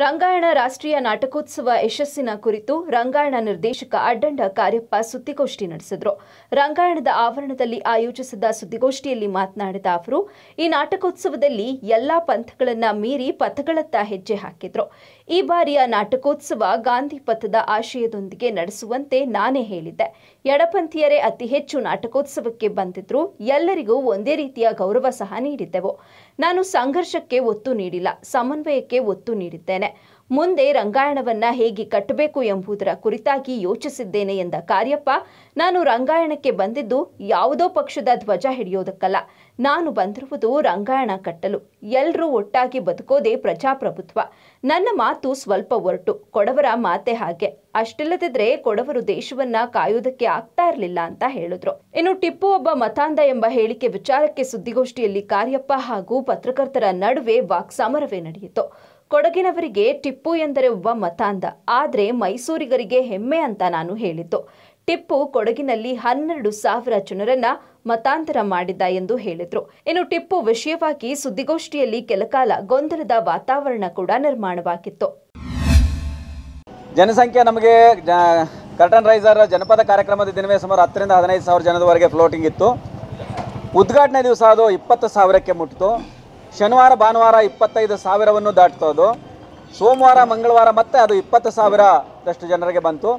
ರಂಗಾಯಣ ರಾಷ್ಟ್ರೀಯ ನಾಟಕೋತ್ಸವ ಯಶಸ್ಸಿನ ಕುರಿತು ರಂಗಾಯಣ ನಿರ್ದೇಶಕ ಅಡ್ಡಂಡ ಕಾರ್ಯಪ್ಪ ಸುದ್ದಿಗೋಷ್ಠಿ ನಡೆಸಿದರು ರಂಗಾಯಣದ ಆವರಣದಲ್ಲಿ ಆಯೋಜಿಸಿದ ಸುದ್ದಿಗೋಷ್ಠಿಯಲ್ಲಿ ಮಾತನಾಡಿದ ಅವರು ಈ ನಾಟಕೋತ್ಸವದಲ್ಲಿ ಎಲ್ಲಾ ಪಂಥಗಳನ್ನು ಮೀರಿ ಪಥಗಳತ್ತ ಹೆಜ್ಜೆ ಹಾಕಿದ್ರು ಈ ಬಾರಿಯ ನಾಟಕೋತ್ಸವ ಗಾಂಧಿ ಪಥದ ಆಶಯದೊಂದಿಗೆ ನಡೆಸುವಂತೆ ನಾನೇ ಹೇಳಿದ್ದೆ ಎಡಪಂಥೀಯರೇ ಅತಿ ಹೆಚ್ಚು ನಾಟಕೋತ್ಸವಕ್ಕೆ ಬಂದಿದ್ರು ಎಲ್ಲರಿಗೂ ಒಂದೇ ರೀತಿಯ ಗೌರವ ಸಹ ನೀಡಿದ್ದೆವು ನಾನು ಸಂಘರ್ಷಕ್ಕೆ ಒತ್ತು ನೀಡಿಲ್ಲ ಸಮನ್ವಯಕ್ಕೆ ಒತ್ತು ನೀಡಿದ್ದೇನೆ ಮುಂದೆ ರಂಗಾಯಣವನ್ನ ಹೇಗೆ ಕಟ್ಟಬೇಕು ಎಂಬುದರ ಕುರಿತಾಗಿ ಯೋಚಿಸಿದ್ದೇನೆ ಎಂದ ಕಾರ್ಯಪ್ಪ ನಾನು ರಂಗಾಯಣಕ್ಕೆ ಬಂದಿದ್ದು ಯಾವುದೋ ಪಕ್ಷದ ಧ್ವಜ ಹಿಡಿಯೋದಕ್ಕಲ್ಲ ನಾನು ಬಂದಿರುವುದು ರಂಗಾಯಣ ಕಟ್ಟಲು ಎಲ್ಲರೂ ಒಟ್ಟಾಗಿ ಬದುಕೋದೇ ಪ್ರಜಾಪ್ರಭುತ್ವ ನನ್ನ ಮಾತು ಸ್ವಲ್ಪ ಒರಟು ಕೊಡವರ ಮಾತೆ ಹಾಗೆ ಅಷ್ಟಿಲ್ಲದಿದ್ರೆ ಕೊಡವರು ದೇಶವನ್ನ ಕಾಯುವುದಕ್ಕೆ ಆಗ್ತಾ ಇರಲಿಲ್ಲ ಅಂತ ಹೇಳಿದ್ರು ಇನ್ನು ಟಿಪ್ಪು ಒಬ್ಬ ಮತಾಂಧ ಎಂಬ ಹೇಳಿಕೆ ವಿಚಾರಕ್ಕೆ ಸುದ್ದಿಗೋಷ್ಠಿಯಲ್ಲಿ ಕಾರ್ಯಪ್ಪ ಹಾಗೂ ಪತ್ರಕರ್ತರ ನಡುವೆ ವಾಕ್ಸಮರವೇ ನಡೆಯಿತು ಕೊಡಗಿನವರಿಗೆ ಟಿಪ್ಪು ಎಂದರೆ ಒಬ್ಬ ಮತಾಂಧ ಆದರೆ ಮೈಸೂರಿಗರಿಗೆ ಹೆಮ್ಮೆ ಅಂತ ನಾನು ಹೇಳಿದ್ದು ಟಿಪ್ಪು ಕೊಡಗಿನಲ್ಲಿ ಹನ್ನೆರಡು ಸಾವಿರ ಜನರನ್ನ ಮತಾಂತರ ಮಾಡಿದ್ದ ಎಂದು ಹೇಳಿದ್ರು ಇನ್ನು ಟಿಪ್ಪು ವಿಷಯವಾಗಿ ಸುದ್ದಿಗೋಷ್ಠಿಯಲ್ಲಿ ಕೆಲಕಾಲ ಗೊಂದಲದ ವಾತಾವರಣ ಕೂಡ ನಿರ್ಮಾಣವಾಗಿತ್ತು ಜನಸಂಖ್ಯೆ ನಮಗೆ ಕರ್ಟನ್ ರೈಸರ್ ಜನಪದ ಕಾರ್ಯಕ್ರಮದ ದಿನವೇ ಸುಮಾರು ಹತ್ತರಿಂದ ಹದಿನೈದು ಸಾವಿರ ಜನದವರೆಗೆ ಫ್ಲೋಟಿಂಗ್ ಇತ್ತು ಉದ್ಘಾಟನೆ ದಿವಸ ಅದು ಇಪ್ಪತ್ತು ಸಾವಿರಕ್ಕೆ ಮುಟ್ಟಿತು ಶನಿವಾರ ಭಾನುವಾರ ಇಪ್ಪತ್ತೈದು ಸಾವಿರವನ್ನು ದಾಟ್ತೋದು ಸೋಮವಾರ ಮಂಗಳವಾರ ಮತ್ತೆ ಅದು ಇಪ್ಪತ್ತು ಸಾವಿರದಷ್ಟು ಜನರಿಗೆ ಬಂತು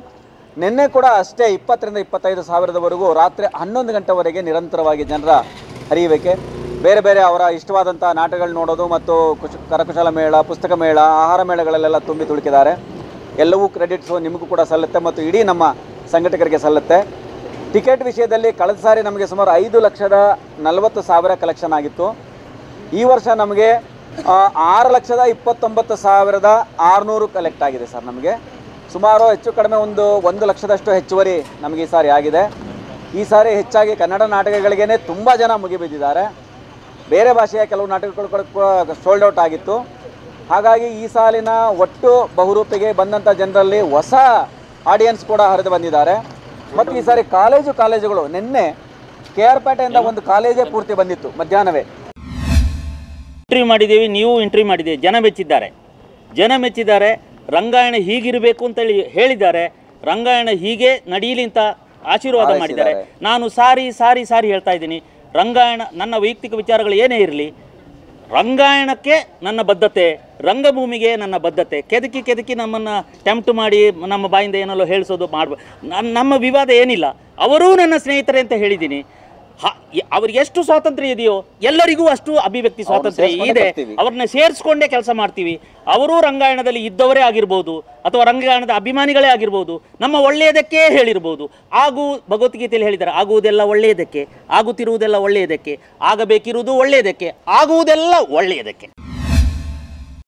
ನಿನ್ನೆ ಕೂಡ ಅಷ್ಟೇ ಇಪ್ಪತ್ತರಿಂದ ಇಪ್ಪತ್ತೈದು ಸಾವಿರದವರೆಗೂ ರಾತ್ರಿ ಹನ್ನೊಂದು ಗಂಟೆವರೆಗೆ ನಿರಂತರವಾಗಿ ಜನರ ಹರಿಯುವಿಕೆ ಬೇರೆ ಬೇರೆ ಅವರ ಇಷ್ಟವಾದಂಥ ನಾಟಕಗಳು ನೋಡೋದು ಮತ್ತು ಕುಶ ಕರಕುಶಲ ಮೇಳ ಪುಸ್ತಕ ಮೇಳ ಆಹಾರ ಮೇಳಗಳಲ್ಲೆಲ್ಲ ತುಂಬಿ ತುಳುಕಿದ್ದಾರೆ ಎಲ್ಲವೂ ಕ್ರೆಡಿಟ್ಸು ನಿಮಗೂ ಕೂಡ ಸಲ್ಲುತ್ತೆ ಮತ್ತು ಇಡೀ ನಮ್ಮ ಸಂಘಟಕರಿಗೆ ಸಲ್ಲುತ್ತೆ ಟಿಕೆಟ್ ವಿಷಯದಲ್ಲಿ ಕಳೆದ ಸಾರಿ ನಮಗೆ ಸುಮಾರು ಐದು ಲಕ್ಷದ ನಲವತ್ತು ಸಾವಿರ ಕಲೆಕ್ಷನ್ ಆಗಿತ್ತು ಈ ವರ್ಷ ನಮಗೆ ಆರು ಲಕ್ಷದ ಇಪ್ಪತ್ತೊಂಬತ್ತು ಸಾವಿರದ ಆರುನೂರು ಕಲೆಕ್ಟ್ ಆಗಿದೆ ಸರ್ ನಮಗೆ ಸುಮಾರು ಹೆಚ್ಚು ಕಡಿಮೆ ಒಂದು ಒಂದು ಲಕ್ಷದಷ್ಟು ಹೆಚ್ಚುವರಿ ನಮಗೆ ಈ ಸಾರಿ ಆಗಿದೆ ಈ ಸಾರಿ ಹೆಚ್ಚಾಗಿ ಕನ್ನಡ ನಾಟಕಗಳಿಗೇ ತುಂಬ ಜನ ಮುಗಿಬಿದ್ದಿದ್ದಾರೆ ಬೇರೆ ಭಾಷೆಯ ಕೆಲವು ನಾಟಕಗಳು ಸೋಲ್ಡ್ ಔಟ್ ಆಗಿತ್ತು ಹಾಗಾಗಿ ಈ ಸಾಲಿನ ಒಟ್ಟು ಬಹುರೂಪಿಗೆ ಬಂದಂಥ ಜನರಲ್ಲಿ ಹೊಸ ಆಡಿಯನ್ಸ್ ಕೂಡ ಹರಿದು ಬಂದಿದ್ದಾರೆ ಮತ್ತು ಈ ಸಾರಿ ಕಾಲೇಜು ಕಾಲೇಜುಗಳು ನಿನ್ನೆ ಕೆ ಆರ್ ಪೇಟೆಯಿಂದ ಒಂದು ಕಾಲೇಜೇ ಪೂರ್ತಿ ಬಂದಿತ್ತು ಮಧ್ಯಾಹ್ನವೇ ಎಂಟ್ರಿ ಮಾಡಿದ್ದೀವಿ ನೀವು ಎಂಟ್ರಿ ಮಾಡಿದ್ದೀವಿ ಜನ ಮೆಚ್ಚಿದ್ದಾರೆ ಜನ ಮೆಚ್ಚಿದ್ದಾರೆ ರಂಗಾಯಣ ಹೀಗಿರಬೇಕು ಹೇಳಿ ಹೇಳಿದ್ದಾರೆ ರಂಗಾಯಣ ಹೀಗೆ ನಡೀಲಿ ಅಂತ ಆಶೀರ್ವಾದ ಮಾಡಿದ್ದಾರೆ ನಾನು ಸಾರಿ ಸಾರಿ ಸಾರಿ ಹೇಳ್ತಾ ಇದ್ದೀನಿ ರಂಗಾಯಣ ನನ್ನ ವೈಯಕ್ತಿಕ ವಿಚಾರಗಳು ಏನೇ ಇರಲಿ ರಂಗಾಯಣಕ್ಕೆ ನನ್ನ ಬದ್ಧತೆ ರಂಗಭೂಮಿಗೆ ನನ್ನ ಬದ್ಧತೆ ಕೆದಕಿ ಕೆದಕಿ ನಮ್ಮನ್ನು ಟೆಂಪ್ಟ್ ಮಾಡಿ ನಮ್ಮ ಬಾಯಿಂದ ಏನಲ್ಲೋ ಹೇಳಿಸೋದು ಮಾಡ್ಬೋದು ನಮ್ಮ ವಿವಾದ ಏನಿಲ್ಲ ಅವರೂ ನನ್ನ ಸ್ನೇಹಿತರೆ ಅಂತ ಹೇಳಿದ್ದೀನಿ ಅವ್ರಿಗೆ ಎಷ್ಟು ಸ್ವಾತಂತ್ರ್ಯ ಇದೆಯೋ ಎಲ್ಲರಿಗೂ ಅಷ್ಟು ಅಭಿವ್ಯಕ್ತಿ ಸ್ವಾತಂತ್ರ್ಯ ಇದೆ ಅವ್ರನ್ನ ಸೇರಿಸ್ಕೊಂಡೇ ಕೆಲಸ ಮಾಡ್ತೀವಿ ಅವರು ರಂಗಾಯಣದಲ್ಲಿ ಇದ್ದವರೇ ಆಗಿರ್ಬೋದು ಅಥವಾ ರಂಗಾಯಣದ ಅಭಿಮಾನಿಗಳೇ ಆಗಿರ್ಬೋದು ನಮ್ಮ ಒಳ್ಳೆಯದಕ್ಕೆ ಹೇಳಿರ್ಬೋದು ಆಗು ಭಗವದ್ಗೀತೆಯಲ್ಲಿ ಹೇಳಿದ್ದಾರೆ ಆಗುವುದೆಲ್ಲ ಒಳ್ಳೆಯದಕ್ಕೆ ಆಗುತ್ತಿರುವುದೆಲ್ಲ ಒಳ್ಳೆಯದಕ್ಕೆ ಆಗಬೇಕಿರುವುದು ಒಳ್ಳೆಯದಕ್ಕೆ ಆಗುವುದೆಲ್ಲ ಒಳ್ಳೆಯದಕ್ಕೆ